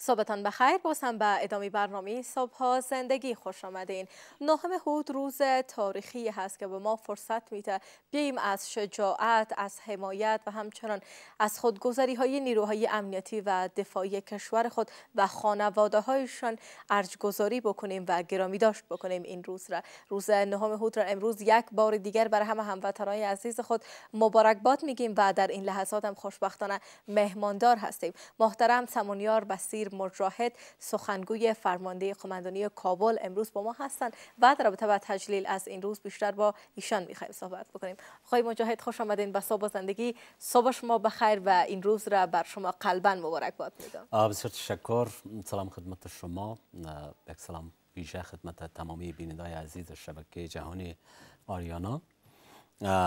صبحتان بخیر باسم به ادامه برنامه صبح ها زندگی خوش آمدین نهم حود روز تاریخی هست که به ما فرصت میده بیم از شجاعت از حمایت و همچنان از خودگذری های نیروهای امنیتی و دفاعی کشور خود و خانواده هایشان ارجگذاری بکنیم و گرامی داشت بکنیم این روز را روز نهم حود را امروز یک بار دیگر بر همه هموطنان عزیز خود مبارک باد میگیم و در این لحظات هم خوشبختانه مهماندار هستیم محترم سمونیار بسیر امیر مجاهد سخنگوی فرمانده قمندانی کابل امروز با ما هستند و در رابطه با تجلیل از این روز بیشتر با ایشان میخوایم صحبت بکنیم خواهی مجاهد خوش آمدین به صبح زندگی صبح شما بخیر و این روز را بر شما قلبا مبارک باد میگم بسیار تشکر سلام خدمت شما یک سلام ویژه خدمت تمامی بینندای عزیز شبکه جهانی آریانا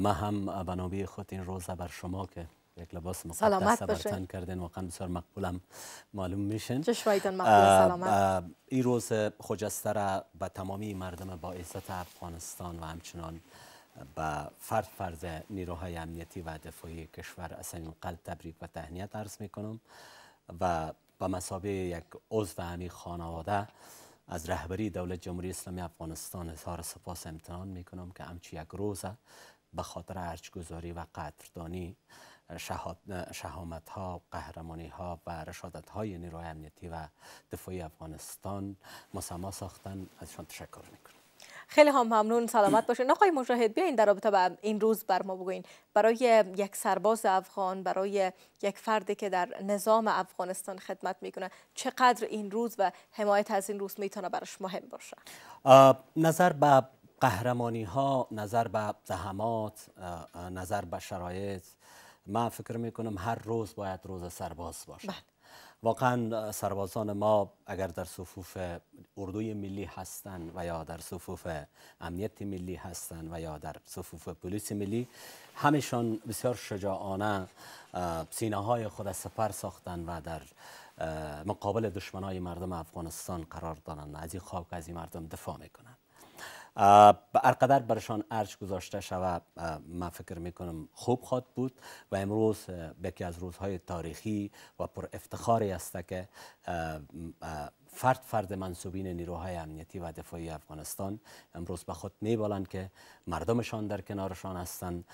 ما هم بنابی خود این روز بر شما که یک لباس مقدس برتن کردن واقعا بسیار مقبولم معلوم میشین چشمایتان مقبول سلامت این روز خجسته را به تمامی مردم با افغانستان و همچنان به فرد فرد نیروهای امنیتی و دفاعی کشور از این قلب تبریک و تهنیت عرض میکنم و به مسابقه یک عضو همین خانواده از رهبری دولت جمهوری اسلامی افغانستان اظهار سپاس امتنان میکنم که همچی یک روزه به خاطر ارجگذاری و قدردانی شهامت ها قهرمانی ها و رشادت های نیروی امنیتی و دفاعی افغانستان مسما ساختن ازشان تشکر میکنم خیلی هم ممنون سلامت باشین آقای مجاهد بیاین در رابطه با این روز بر ما بگوین برای یک سرباز افغان برای یک فردی که در نظام افغانستان خدمت میکنه چقدر این روز و حمایت از این روز میتونه براش مهم باشه نظر به قهرمانی ها نظر به زحمات نظر به شرایط ما فکر میکنم هر روز باید روز سرباز باشه بله. واقعا سربازان ما اگر در صفوف اردوی ملی هستند و یا در صفوف امنیت ملی هستند و یا در صفوف پلیس ملی همشان بسیار شجاعانه سینه های خود سپر ساختن و در مقابل دشمن مردم افغانستان قرار دارند از این خواب از این مردم دفاع میکنند هرقدر برشان ارج گذاشته شود من فکر میکنم خوب خواد بود و امروز یکی از روزهای تاریخی و پر افتخاری است که فرد فرد منصوبین نیروهای امنیتی و دفاعی افغانستان امروز به خود میبالند که مردمشان در کنارشان هستند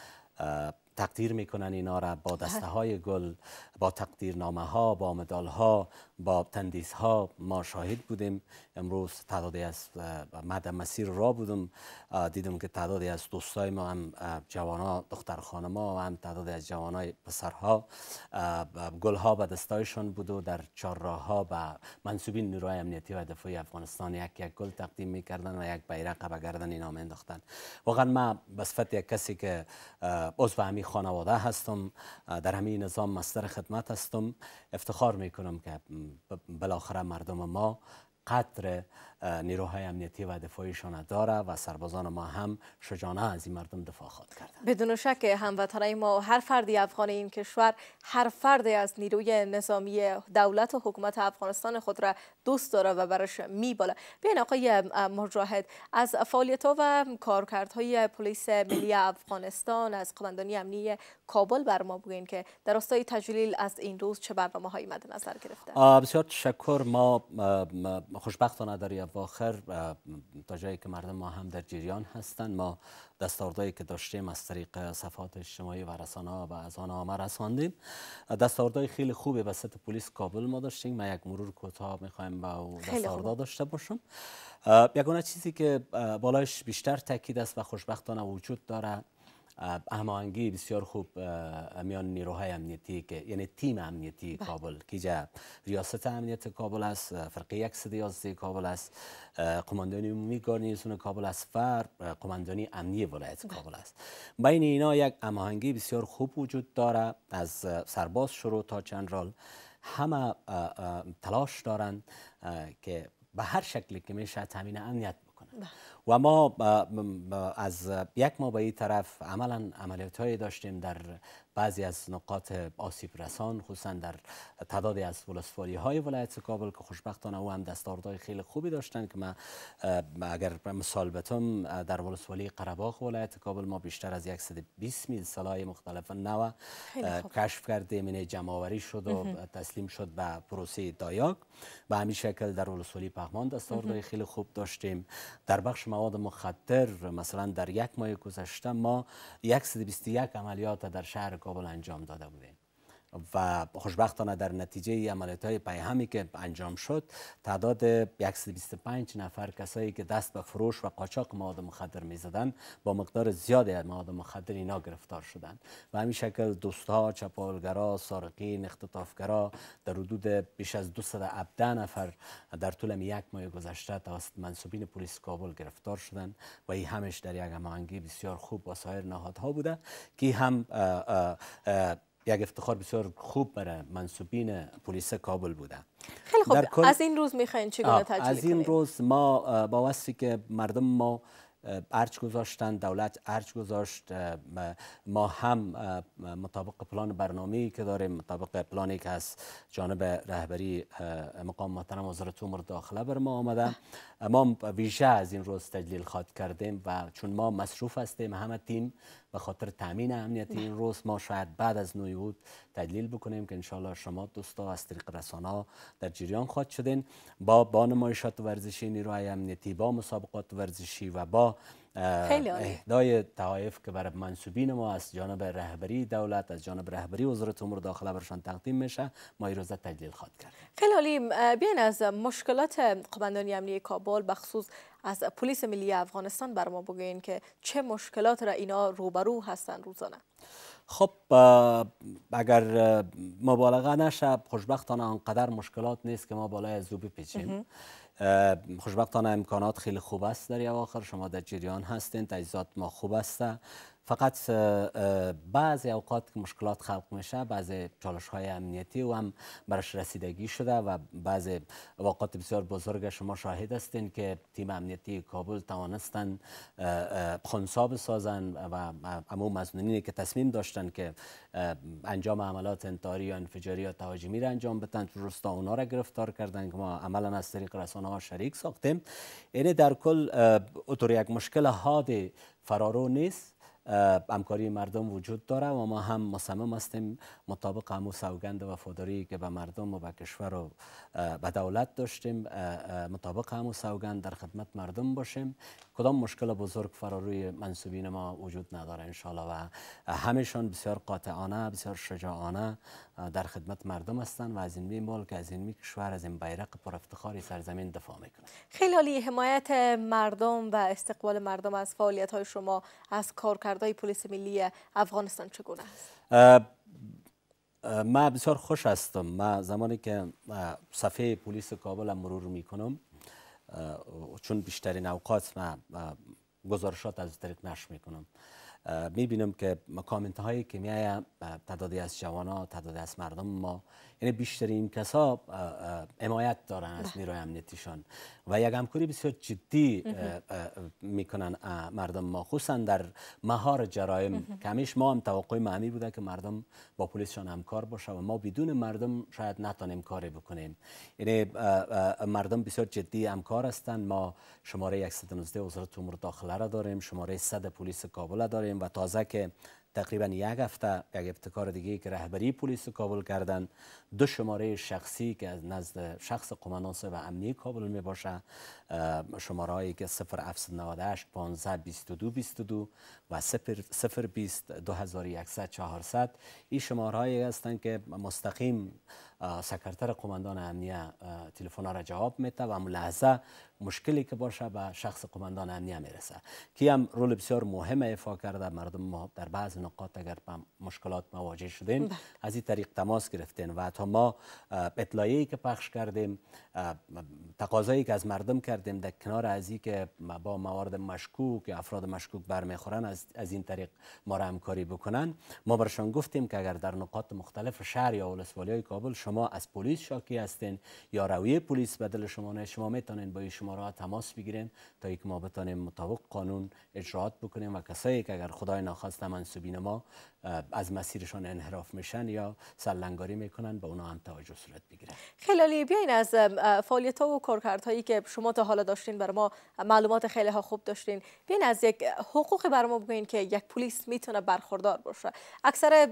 تقدیر میکنن اینا را با بله. دسته های گل با نامه ها با مدال ها با تندیس ها ما شاهد بودیم امروز تعدادی از مد مسیر را بودم دیدم که تعدادی از دوستای ما هم جوان ها دختر خانم ها و هم تعدادی از جوان های پسرها گل ها به دستایشان بود و در راه ها به منصوبین نیروهای امنیتی و دفاعی افغانستان یک یک گل تقدیم میکردن و یک بیرق به گردن اینا انداختن واقعا ما بصفت یک کسی که عضو همین خانواده هستم در همین نظام مستر خدمت هستم افتخار میکنم که بالاخره مردم ما قطر نیروهای امنیتی و دفاعیشان داره و سربازان ما هم شجانه از این مردم دفاع خواهد کردن بدون شک هموطنه ما هر فردی افغان این کشور هر فردی از نیروی نظامی دولت و حکومت افغانستان خود را دوست داره و براش میباله بیان آقای مجاهد از فعالیت ها و های پلیس ملی افغانستان از قماندانی امنی کابل بر ما بگوین که در راستای تجلیل از این روز چه برنامه های مد نظر گرفته بسیار تشکر ما خوشبختانه در اواخر تا جایی که مردم ما هم در جریان هستند ما دستاوردهایی که داشتیم از طریق صفحات اجتماعی و رسانه و از آن رساندیم دستاوردهای خیلی خوبی به سطح پلیس کابل ما داشتیم من یک مرور کوتاه میخوایم با دستاوردها داشته باشم یکونه چیزی که بالایش بیشتر تاکید است و خوشبختانه وجود داره هماهنگی بسیار خوب میان نیروهای امنیتی که یعنی تیم امنیتی بله. کابل که جا ریاست امنیت کابل است فرقه 111 کابل است قماندانی عمومی گارنیزون کابل است و قماندانی امنی ولایت بله. کابل است بین اینا یک هماهنگی بسیار خوب وجود داره از سرباز شروع تا جنرال همه تلاش دارند که به هر شکلی که میشه تامین امنیت بکنند. بله. و ما از یک ما به این طرف عملا عملیات داشتیم در بعضی از نقاط آسیب رسان خصوصا در تعدادی از ولسوالی های ولایت کابل که خوشبختانه او هم دستاوردهای خیلی خوبی داشتن که اگر مثال بتم در ولسوالی قرباغ ولایت کابل ما بیشتر از 120 میل سلاح مختلف نو کشف کردیم این جمعآوری شد و تسلیم شد به پروسی دایاک به همین شکل در ولسوالی پغمان دستاوردهای خیلی خوب داشتیم در بخش مواد مخدر مثلا در یک ماه گذشته ما 121 عملیات در شهر کابل انجام داده بودیم و خوشبختانه در نتیجه عملیات های پیهمی که انجام شد تعداد 125 نفر کسایی که دست به فروش و قاچاق مواد مخدر می زدن با مقدار زیادی از مواد مخدر اینا گرفتار شدند و همین شکل دوستها چپالگرا سارقین اختطافگرا در حدود بیش از 217 نفر در طول یک ماه گذشته توسط منصوبین پلیس کابل گرفتار شدند و این همش در یک هماهنگی بسیار خوب با سایر نهادها بوده که هم یک افتخار بسیار خوب برای منصوبین پلیس کابل بوده خیلی خوب از این روز میخواین چگونه تجلیل از این روز ما با وستی که مردم ما ارج گذاشتن دولت ارج گذاشت ما هم مطابق پلان برنامه‌ای که داریم مطابق پلانی که از جانب رهبری مقام محترم وزارت امور داخله بر ما آمده ما ویژه از این روز تجلیل خواد کردیم و چون ما مصروف هستیم همه تیم به خاطر تامین امنیتی این روز ما شاید بعد از بود تجلیل بکنیم که انشالله شما دوستا از طریق رسانا در جریان خواد شدین با با نمایشات ورزشی نیروهای امنیتی با مسابقات ورزشی و با اهدای تعایف که بر منصوبین ما از جانب رهبری دولت از جانب رهبری وزارت امور داخله برشان تقدیم میشه ما روزه تجلیل خواد کرد خیلی عالی بیاین از مشکلات قماندانی امنی کابل بخصوص از پلیس ملی افغانستان بر ما بگوین که چه مشکلات را اینا روبرو هستن روزانه خب اگر مبالغه نشه خوشبختانه آنقدر مشکلات نیست که ما بالای زوبی پیچیم خوشبختانه امکانات خیلی خوب است در آخر شما در جریان هستین تجهیزات ما خوب است فقط بعضی اوقات که مشکلات خلق میشه بعضی چالش های امنیتی و هم برش رسیدگی شده و بعضی اوقات بسیار بزرگ شما شاهد هستین که تیم امنیتی کابل توانستن خونسا سازن و امو مزنونین که تصمیم داشتن که انجام عملات انتاری یا انفجاری یا تهاجمی را انجام بدن تو رستا اونا را گرفتار کردن که ما عملا از طریق رسانه ها شریک ساختیم اینه یعنی در کل اطور یک مشکل حاد فرارو نیست امکاری مردم وجود داره و ما هم مصمم هستیم مطابق همو سوگند وفاداری که به مردم و به کشور و به دولت داشتیم مطابق همو سوگند در خدمت مردم باشیم کدام مشکل بزرگ فراروی منصوبین ما وجود نداره انشالله و همشان بسیار قاطعانه بسیار شجاعانه در خدمت مردم هستند و از این که از این کشور از این بیرق پر افتخاری سرزمین دفاع میکنند خیلی عالی حمایت مردم و استقبال مردم از فعالیت های شما از کارکردهای پلیس ملی افغانستان چگونه است ما بسیار خوش هستم ما زمانی که صفحه پلیس کابل مرور میکنم چون بیشترین اوقات من گزارشات از طریق نشر میکنم میبینم که کامنت های کمیای تعدادی از جوان ها تعدادی از مردم ما یعنی بیشترین کسا حمایت دارن از بله. نیروی امنیتیشان و یک همکوری بسیار جدی میکنن مردم ما خصوصا در مهار جرایم که ما هم توقع معمی بوده که مردم با پلیسشان همکار باشه و ما بدون مردم شاید نتانیم کاری بکنیم یعنی مردم بسیار جدی همکار هستند ما شماره 119 وزارت امور داخله را داریم شماره 100 پلیس کابل داریم و تازه که تقریبا یک هفته یک ابتکار دیگه که رهبری پلیس کابل کردن دو شماره شخصی که از نزد شخص قمندان و امنی کابل می باشه شماره هایی که 0798 15 22 22 و 020 2100 400 این شماره هایی هستند که مستقیم سکرتر قماندان امنیه تلفن را جواب میده و لحظه مشکلی که باشه به شخص قماندان امنیه میرسه که هم رول بسیار مهم ایفا کرده مردم ما در بعض نقاط اگر با مشکلات مواجه شدیم بله. از این طریق تماس گرفتین و تا ما اطلاعی که پخش کردیم تقاضایی که از مردم کردیم در کنار از که با موارد مشکوک یا افراد مشکوک برمیخورن از, از این طریق ما را همکاری بکنن ما برشان گفتیم که اگر در نقاط مختلف شهر یا ولسوالی کابل شما از پلیس شاکی هستین یا رویه پلیس بدل شما نه شما میتونین با این شماره تماس بگیرین تا یک ما بتانیم مطابق قانون اجرات بکنیم و کسایی که اگر خدای ناخواسته منسوبین ما از مسیرشان انحراف میشن یا سلنگاری میکنن با اونا هم توجه صورت بگیره خیلی بیاین از فعالیت ها و هایی که شما تا حالا داشتین بر ما معلومات خیلی ها خوب داشتین بیاین از یک حقوق بر ما بگوین که یک پلیس میتونه برخوردار باشه اکثر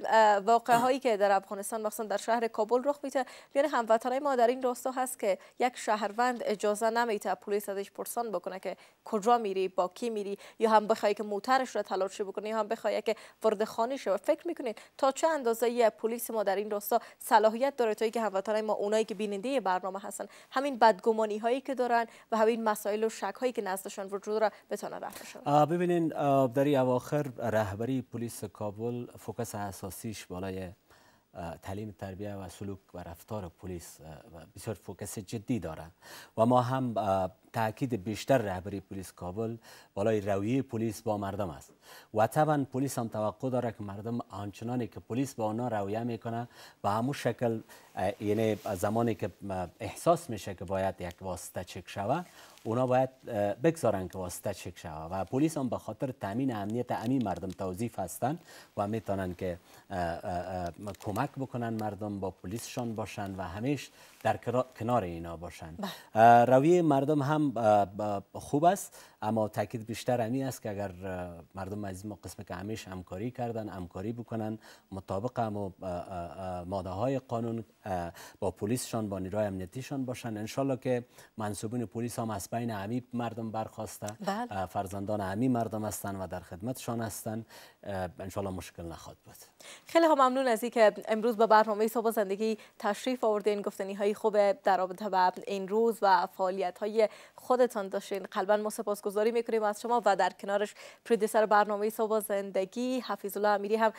واقع هایی که در افغانستان مخصوصا در شهر کابل رخ میده بیان هموطنای ما در این راستا هست که یک شهروند اجازه نمیده پلیس ازش پرسان بکنه که کجا میری با کی میری یا هم بخوای که موترش رو تلاشی بکنه یا هم بخوای که وارد خانه فکر میکنید تا چه اندازه پلیس ما در این راستا صلاحیت داره تا اینکه هموطنان ما اونایی که بیننده برنامه هستن همین بدگمانی هایی که دارن و همین مسائل و شک هایی که نزدشان وجود داره بتونه رفع ببینین در اواخر رهبری پلیس کابل فوکس اساسیش بالای تعلیم تربیه و سلوک و رفتار پلیس بسیار فوکس جدی داره و ما هم تاکید بیشتر رهبری پلیس کابل بالای رویه پلیس با مردم است و طبعا پلیس هم توقع داره که مردم آنچنانی که پلیس با آنها رویه میکنه به همون شکل یعنی زمانی که احساس میشه که باید یک واسطه چک شوه اونا باید بگذارن که واسطه چک شه و پلیس هم به خاطر تامین امنیت امی مردم توظیف هستن و میتونن که کمک بکنن مردم با پلیسشان باشن و همیش در کنار اینا باشن بله. روی مردم هم خوب است اما تاکید بیشتر امی است که اگر مردم از این قسم که همیش همکاری کردن همکاری بکنن مطابق هم ماده های قانون با پلیسشان با نیروی امنیتیشان باشن انشالله که منصوبین پلیس هم از بین همی مردم برخواسته بله. فرزندان همی مردم هستند و در خدمتشان هستند انشالله مشکل نخواد بود خیلی ها ممنون از که امروز به برنامه صبا زندگی تشریف آوردین گفتنی های خوب در رابطه با این روز و فعالیت های خودتان داشتین قلبا ما سپاسگزاری میکنیم از شما و در کنارش پردیسر برنامه صبا زندگی حفیظ الله امیری هم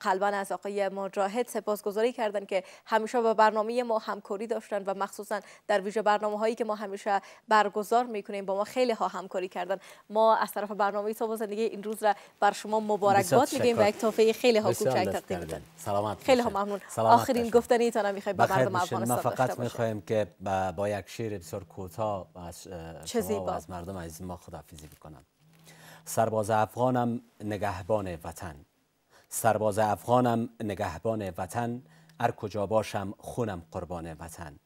قلبا از آقای مجاهد سپاسگزاری کردن که همیشه به برنامه ما همکاری داشتن و مخصوصا در ویژه برنامه هایی که ما همیشه برگزار میکنیم با ما خیلی ها همکاری کردن ما از طرف برنامه صبح زندگی این روز را بر شما مبارکباد میگیم و یک خیلی ها کوچک کردن سلامت خیلی ممنون آخرین گفتنی تان میخوایم با مردم افغانستان ما فقط میخوایم که با یک شعر بسیار کوتاه از شما از مردم عزیز ما فیزی بکنم سرباز افغانم نگهبان وطن سرباز افغانم نگهبان وطن هر کجا باشم خونم قربان وطن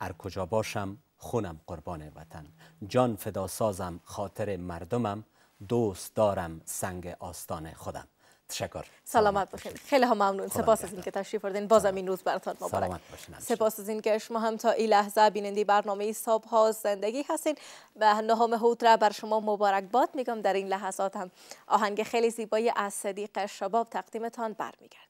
هر کجا باشم خونم قربان وطن جان فدا سازم خاطر مردمم دوست دارم سنگ آستان خودم تشکر سلامت باشین خیلی هم ممنون سپاس از اینکه تشریف آوردین بازم این روز براتون مبارک سپاس از اینکه شما هم تا این لحظه بیننده برنامه صبح ها زندگی هستین و نهم هوترا را بر شما مبارک باد میگم در این لحظات هم آهنگ خیلی زیبایی از صدیق شباب تقدیمتان برمیگرد